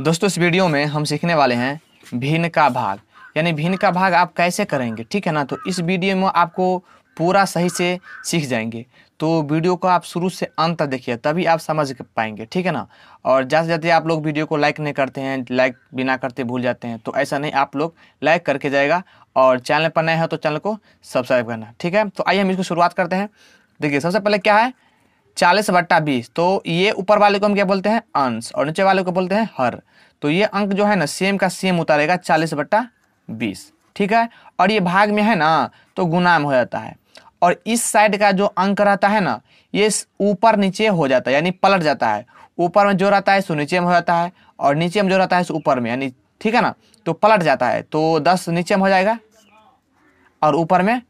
दोस्तों इस वीडियो में हम सीखने वाले हैं भिन्न का भाग यानी भिन्न का भाग आप कैसे करेंगे ठीक है ना तो इस वीडियो में आपको पूरा सही से सीख जाएंगे तो वीडियो को आप शुरू से अंत तक देखिए तभी आप समझ पाएंगे ठीक है ना और ज़्यादा से ज़्यादा आप लोग वीडियो को लाइक नहीं करते हैं लाइक बिना करते भूल जाते हैं तो ऐसा नहीं आप लोग लाइक करके जाएगा और चैनल पर नए हैं तो चैनल को सब्सक्राइब करना ठीक है तो आइए हम इसको शुरुआत करते हैं देखिए सबसे पहले क्या है चालीस बट्टा बीस तो ये ऊपर वाले को हम क्या बोलते हैं अंश और नीचे वाले को बोलते हैं हर तो ये अंक जो है ना सेम का सेम उतारेगा चालीस बट्टा बीस ठीक है और ये भाग में है ना तो गुनाम हो जाता है और इस साइड का जो अंक रहता है ना ये ऊपर नीचे हो जाता है यानी पलट जाता है ऊपर में जो रहता है सो नीचे में हो जाता है और नीचे में जो रहता है सो ऊपर में यानी ठीक है ना तो पलट जाता है तो दस नीचे में हो जाएगा और ऊपर में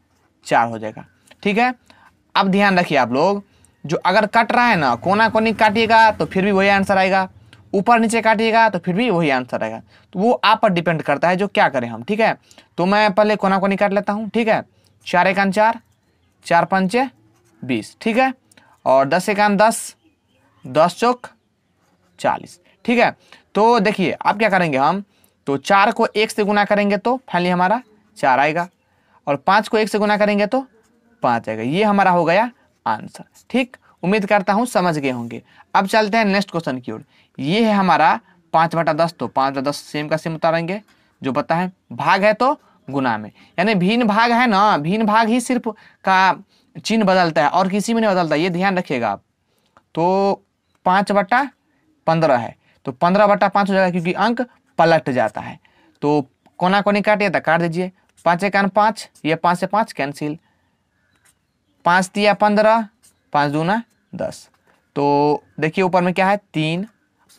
चार हो जाएगा ठीक है अब ध्यान रखिए आप लोग जो अगर कट रहा है ना कोना कोनी काटिएगा तो फिर भी वही आंसर आएगा ऊपर नीचे काटिएगा तो फिर भी वही आंसर आएगा तो वो आप पर डिपेंड करता है जो क्या करें हम ठीक है तो मैं पहले कोना कोनी काट लेता हूँ ठीक है चार एकान चार चार पंचे बीस ठीक है और दस एकान दस दस चौक चालीस ठीक है तो देखिए अब क्या करेंगे हम तो चार को एक से गुना करेंगे तो फाइनली हमारा चार आएगा और पाँच को एक से गुना करेंगे तो पाँच आएगा ये हमारा हो गया आंसर ठीक उम्मीद करता हूँ समझ गए होंगे अब चलते हैं नेक्स्ट क्वेश्चन की ओर ये है हमारा पाँच बटा दस तो पाँच बटा दस सेम का सेम उतारेंगे जो पता है भाग है तो गुना में यानी भिन्न भाग है ना भिन्न भाग ही सिर्फ का चिन्ह बदलता है और किसी में नहीं बदलता ये ध्यान रखिएगा आप तो पाँच बटा पंद्रह है तो पंद्रह बटा पाँच हो जाएगा क्योंकि अंक पलट जाता है तो कोना कोनी काटिए तो काट दीजिए पाँच एक पाँच ये पाँच से पाँच कैंसिल पाँच दिया पंद्रह पाँच दूना दस तो देखिए ऊपर में क्या है तीन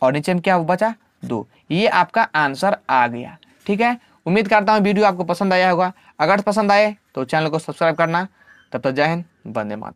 और नीचे में क्या बचा दो ये आपका आंसर आ गया ठीक है उम्मीद करता हूँ वीडियो आपको पसंद आया होगा अगर पसंद आए तो चैनल को सब्सक्राइब करना तब तक जय हिंद बंदे माता